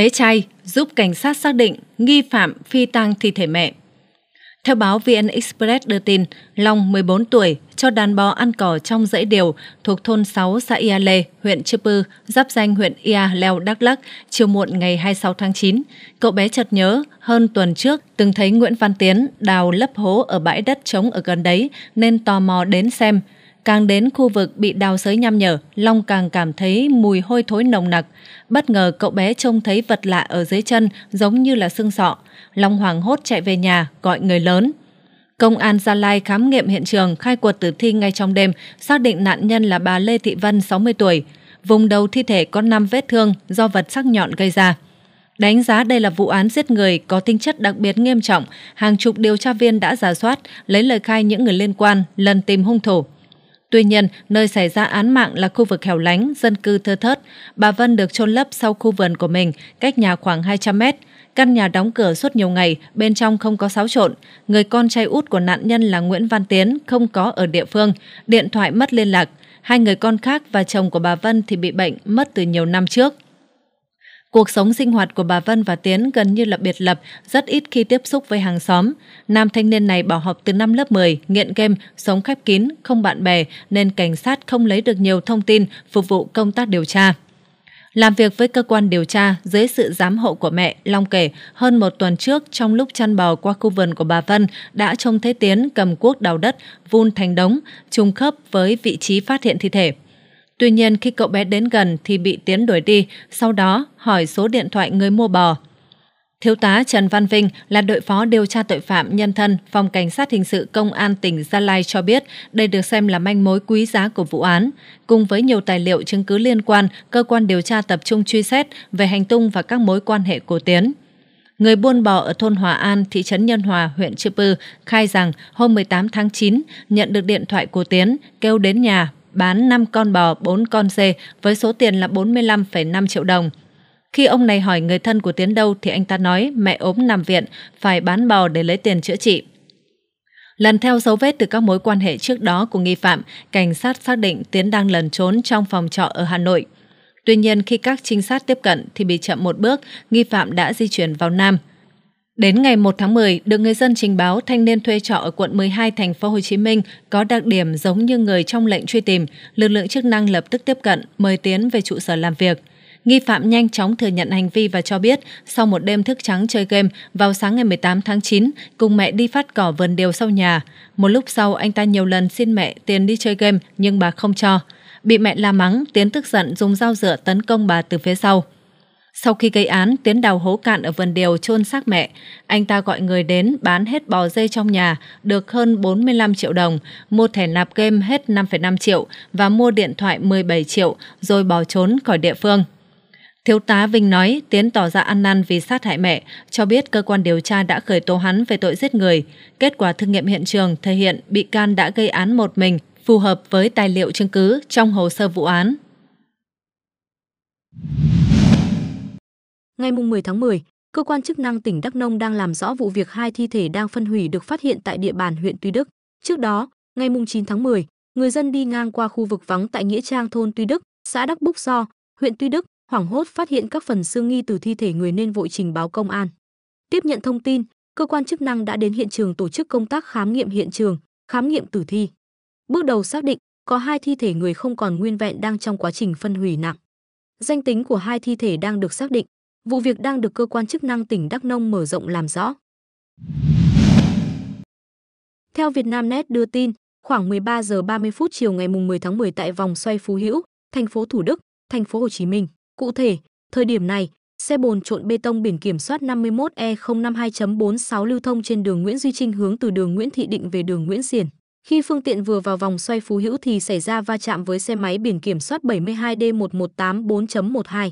Bé trai giúp cảnh sát xác định nghi phạm phi tang thi thể mẹ. Theo báo VN Express đưa tin, Long 14 tuổi cho đàn bò ăn cỏ trong dãy điều thuộc thôn 6 xã Ia Lê, huyện Chư Pư, giáp danh huyện Ia Leo, Đắk Lắc, chiều muộn ngày 26 tháng 9. Cậu bé chợt nhớ, hơn tuần trước từng thấy Nguyễn Văn Tiến đào lấp hố ở bãi đất trống ở gần đấy nên tò mò đến xem – Càng đến khu vực bị đào sới nham nhở, Long càng cảm thấy mùi hôi thối nồng nặc. Bất ngờ cậu bé trông thấy vật lạ ở dưới chân giống như là xương sọ. Long hoảng hốt chạy về nhà, gọi người lớn. Công an Gia Lai khám nghiệm hiện trường, khai quật tử thi ngay trong đêm, xác định nạn nhân là bà Lê Thị Vân, sáu mươi tuổi. Vùng đầu thi thể có năm vết thương do vật sắc nhọn gây ra. Đánh giá đây là vụ án giết người có tinh chất đặc biệt nghiêm trọng, hàng chục điều tra viên đã giả soát, lấy lời khai những người liên quan, lần tìm hung thủ. Tuy nhiên, nơi xảy ra án mạng là khu vực hẻo lánh, dân cư thưa thớt. Bà Vân được chôn lấp sau khu vườn của mình, cách nhà khoảng 200 mét. Căn nhà đóng cửa suốt nhiều ngày, bên trong không có xáo trộn. Người con trai út của nạn nhân là Nguyễn Văn Tiến không có ở địa phương, điện thoại mất liên lạc. Hai người con khác và chồng của bà Vân thì bị bệnh mất từ nhiều năm trước. Cuộc sống sinh hoạt của bà Vân và Tiến gần như là biệt lập, rất ít khi tiếp xúc với hàng xóm. Nam thanh niên này bỏ học từ năm lớp 10, nghiện game, sống khép kín, không bạn bè nên cảnh sát không lấy được nhiều thông tin phục vụ công tác điều tra. Làm việc với cơ quan điều tra dưới sự giám hộ của mẹ, Long kể hơn một tuần trước trong lúc chăn bò qua khu vườn của bà Vân đã trông thấy Tiến cầm cuốc đào đất, vun thành đống, trùng khớp với vị trí phát hiện thi thể. Tuy nhiên khi cậu bé đến gần thì bị Tiến đuổi đi, sau đó hỏi số điện thoại người mua bò. Thiếu tá Trần Văn Vinh là đội phó điều tra tội phạm nhân thân Phòng Cảnh sát Hình sự Công an tỉnh Gia Lai cho biết đây được xem là manh mối quý giá của vụ án. Cùng với nhiều tài liệu chứng cứ liên quan, cơ quan điều tra tập trung truy xét về hành tung và các mối quan hệ của Tiến. Người buôn bò ở thôn Hòa An, thị trấn Nhân Hòa, huyện Chư Pư khai rằng hôm 18 tháng 9 nhận được điện thoại của Tiến kêu đến nhà bán 5 con bò, 4 con dê với số tiền là 45,5 triệu đồng. Khi ông này hỏi người thân của Tiến đâu thì anh ta nói mẹ ốm nằm viện, phải bán bò để lấy tiền chữa trị. Lần theo dấu vết từ các mối quan hệ trước đó của nghi phạm, cảnh sát xác định Tiến đang lần trốn trong phòng trọ ở Hà Nội. Tuy nhiên khi các trinh sát tiếp cận thì bị chậm một bước, nghi phạm đã di chuyển vào Nam – Đến ngày 1 tháng 10, được người dân trình báo thanh niên thuê trọ ở quận 12 thành phố Hồ Chí Minh có đặc điểm giống như người trong lệnh truy tìm, lực lượng chức năng lập tức tiếp cận, mời Tiến về trụ sở làm việc. Nghi phạm nhanh chóng thừa nhận hành vi và cho biết sau một đêm thức trắng chơi game, vào sáng ngày 18 tháng 9, cùng mẹ đi phát cỏ vườn điều sau nhà. Một lúc sau, anh ta nhiều lần xin mẹ tiền đi chơi game nhưng bà không cho. Bị mẹ la mắng, Tiến tức giận dùng dao dựa tấn công bà từ phía sau. Sau khi gây án, Tiến đào hố cạn ở vườn điều chôn xác mẹ. Anh ta gọi người đến bán hết bò dê trong nhà, được hơn 45 triệu đồng, mua thẻ nạp game hết 5,5 triệu và mua điện thoại 17 triệu rồi bỏ trốn khỏi địa phương. Thiếu tá Vinh nói Tiến tỏ ra ăn năn vì sát hại mẹ, cho biết cơ quan điều tra đã khởi tố hắn về tội giết người. Kết quả thực nghiệm hiện trường thể hiện bị can đã gây án một mình, phù hợp với tài liệu chứng cứ trong hồ sơ vụ án. Ngày 10 tháng 10, cơ quan chức năng tỉnh Đắk Nông đang làm rõ vụ việc hai thi thể đang phân hủy được phát hiện tại địa bàn huyện Tuy Đức. Trước đó, ngày 9 tháng 10, người dân đi ngang qua khu vực vắng tại Nghĩa Trang thôn Tuy Đức, xã Đắk Búc Do, huyện Tuy Đức, hoảng hốt phát hiện các phần xương nghi từ thi thể người nên vội trình báo công an. Tiếp nhận thông tin, cơ quan chức năng đã đến hiện trường tổ chức công tác khám nghiệm hiện trường, khám nghiệm tử thi. Bước đầu xác định, có hai thi thể người không còn nguyên vẹn đang trong quá trình phân hủy nặng. Danh tính của hai thi thể đang được xác định. Vụ việc đang được cơ quan chức năng tỉnh Đắk Nông mở rộng làm rõ. Theo Vietnamnet đưa tin, khoảng 13 giờ 30 phút chiều ngày 10 tháng 10 tại vòng xoay Phú Hữu, thành phố Thủ Đức, thành phố Hồ Chí Minh. Cụ thể, thời điểm này, xe bồn trộn bê tông biển kiểm soát 51E052.46 lưu thông trên đường Nguyễn Duy Trinh hướng từ đường Nguyễn Thị Định về đường Nguyễn Xiển. Khi phương tiện vừa vào vòng xoay Phú Hữu thì xảy ra va chạm với xe máy biển kiểm soát 72D1184.12.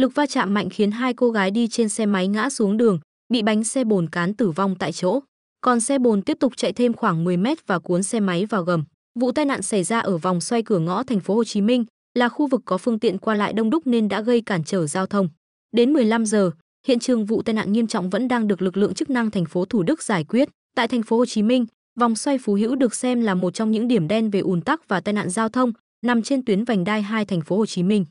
Lực va chạm mạnh khiến hai cô gái đi trên xe máy ngã xuống đường, bị bánh xe bồn cán tử vong tại chỗ. Còn xe bồn tiếp tục chạy thêm khoảng 10 mét và cuốn xe máy vào gầm. Vụ tai nạn xảy ra ở vòng xoay cửa ngõ thành phố Hồ Chí Minh, là khu vực có phương tiện qua lại đông đúc nên đã gây cản trở giao thông. Đến 15 giờ, hiện trường vụ tai nạn nghiêm trọng vẫn đang được lực lượng chức năng thành phố Thủ Đức giải quyết. Tại thành phố Hồ Chí Minh, vòng xoay Phú Hữu được xem là một trong những điểm đen về ùn tắc và tai nạn giao thông, nằm trên tuyến vành đai 2 thành phố Hồ Chí Minh.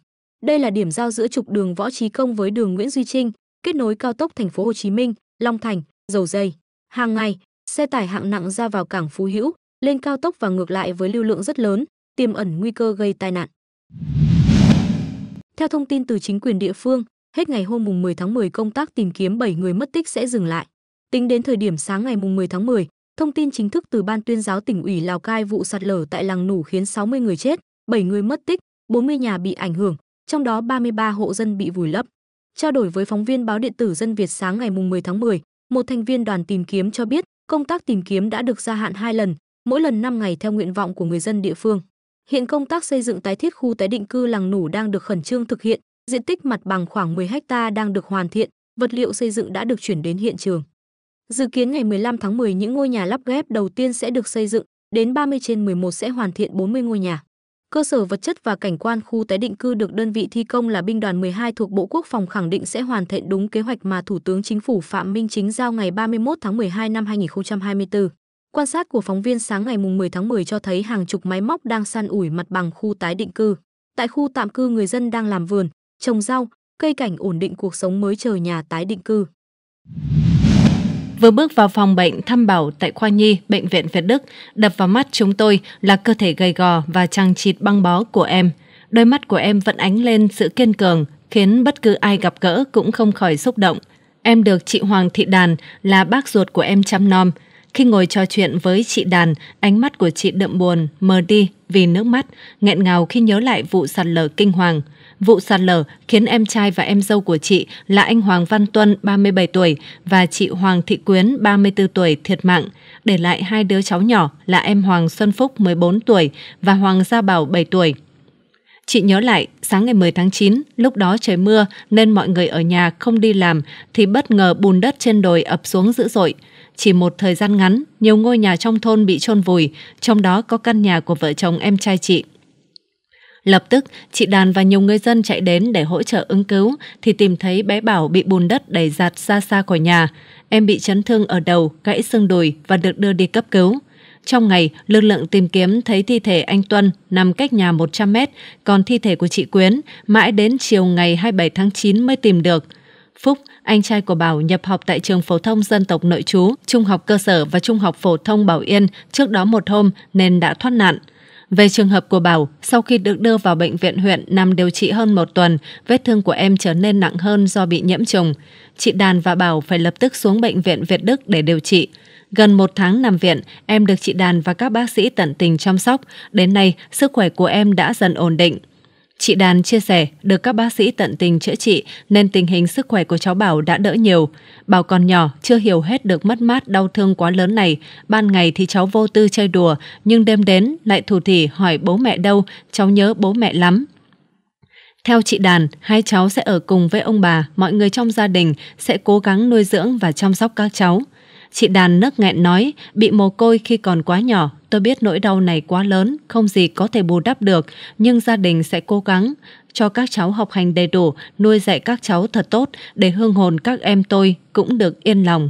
Đây là điểm giao giữa trục đường Võ Trí Công với đường Nguyễn Duy Trinh, kết nối cao tốc thành phố Hồ Chí Minh, Long Thành, Dầu Dây. Hàng ngày, xe tải hạng nặng ra vào cảng Phú Hữu, lên cao tốc và ngược lại với lưu lượng rất lớn, tiềm ẩn nguy cơ gây tai nạn. Theo thông tin từ chính quyền địa phương, hết ngày hôm mùng 10 tháng 10 công tác tìm kiếm 7 người mất tích sẽ dừng lại. Tính đến thời điểm sáng ngày mùng 10 tháng 10, thông tin chính thức từ Ban tuyên giáo tỉnh ủy Lào Cai vụ sạt lở tại làng Nủ khiến 60 người chết, 7 người mất tích, 40 nhà bị ảnh hưởng, trong đó 33 hộ dân bị vùi lấp. Trao đổi với phóng viên báo điện tử Dân Việt sáng ngày 10 tháng 10, một thành viên đoàn tìm kiếm cho biết công tác tìm kiếm đã được gia hạn hai lần, mỗi lần 5 ngày theo nguyện vọng của người dân địa phương. Hiện công tác xây dựng tái thiết khu tái định cư làng Nủ đang được khẩn trương thực hiện, diện tích mặt bằng khoảng 10 ha đang được hoàn thiện, vật liệu xây dựng đã được chuyển đến hiện trường. Dự kiến ngày 15 tháng 10 những ngôi nhà lắp ghép đầu tiên sẽ được xây dựng, đến 30 trên 11 sẽ hoàn thiện 40 ngôi nhà. Cơ sở vật chất và cảnh quan khu tái định cư được đơn vị thi công là binh đoàn 12 thuộc Bộ Quốc phòng khẳng định sẽ hoàn thiện đúng kế hoạch mà Thủ tướng Chính phủ Phạm Minh Chính giao ngày 31 tháng 12 năm 2024. Quan sát của phóng viên sáng ngày 10 tháng 10 cho thấy hàng chục máy móc đang san ủi mặt bằng khu tái định cư. Tại khu tạm cư người dân đang làm vườn, trồng rau, cây cảnh ổn định cuộc sống mới chờ nhà tái định cư. Vừa bước vào phòng bệnh thăm bảo tại khoa nhi Bệnh viện Việt Đức, đập vào mắt chúng tôi là cơ thể gầy gò và trang trịt băng bó của em. Đôi mắt của em vẫn ánh lên sự kiên cường, khiến bất cứ ai gặp gỡ cũng không khỏi xúc động. Em được chị Hoàng Thị Đàn là bác ruột của em chăm nom, khi ngồi trò chuyện với chị Đàn, ánh mắt của chị đậm buồn, mờ đi vì nước mắt, nghẹn ngào khi nhớ lại vụ sạt lở kinh hoàng. Vụ sạt lở khiến em trai và em dâu của chị là anh Hoàng Văn Tuân, 37 tuổi, và chị Hoàng Thị Quyến, 34 tuổi, thiệt mạng, để lại hai đứa cháu nhỏ là em Hoàng Xuân Phúc, 14 tuổi, và Hoàng Gia Bảo, 7 tuổi. Chị nhớ lại, sáng ngày 10 tháng 9, lúc đó trời mưa nên mọi người ở nhà không đi làm thì bất ngờ bùn đất trên đồi ập xuống dữ dội. Chỉ một thời gian ngắn, nhiều ngôi nhà trong thôn bị chôn vùi, trong đó có căn nhà của vợ chồng em trai chị. Lập tức, chị Đàn và nhiều người dân chạy đến để hỗ trợ ứng cứu thì tìm thấy bé Bảo bị bùn đất đẩy giạt ra xa khỏi nhà. Em bị chấn thương ở đầu, gãy xương đùi và được đưa đi cấp cứu. Trong ngày, lực lượng tìm kiếm thấy thi thể anh Tuân nằm cách nhà 100 mét, còn thi thể của chị Quyến mãi đến chiều ngày 27 tháng 9 mới tìm được – Phúc, anh trai của Bảo nhập học tại trường phổ thông dân tộc nội trú, trung học cơ sở và trung học phổ thông Bảo Yên trước đó một hôm nên đã thoát nạn. Về trường hợp của Bảo, sau khi được đưa vào bệnh viện huyện nằm điều trị hơn một tuần, vết thương của em trở nên nặng hơn do bị nhiễm trùng. Chị Đàn và Bảo phải lập tức xuống bệnh viện Việt Đức để điều trị. Gần một tháng nằm viện, em được chị Đàn và các bác sĩ tận tình chăm sóc. Đến nay, sức khỏe của em đã dần ổn định. Chị Đàn chia sẻ, được các bác sĩ tận tình chữa trị nên tình hình sức khỏe của cháu Bảo đã đỡ nhiều. Bảo còn nhỏ, chưa hiểu hết được mất mát đau thương quá lớn này. Ban ngày thì cháu vô tư chơi đùa, nhưng đêm đến lại thủ thỉ hỏi bố mẹ đâu, cháu nhớ bố mẹ lắm. Theo chị Đàn, hai cháu sẽ ở cùng với ông bà, mọi người trong gia đình sẽ cố gắng nuôi dưỡng và chăm sóc các cháu. Chị Đàn nấc nghẹn nói, bị mồ côi khi còn quá nhỏ, tôi biết nỗi đau này quá lớn, không gì có thể bù đắp được, nhưng gia đình sẽ cố gắng cho các cháu học hành đầy đủ, nuôi dạy các cháu thật tốt để hương hồn các em tôi cũng được yên lòng.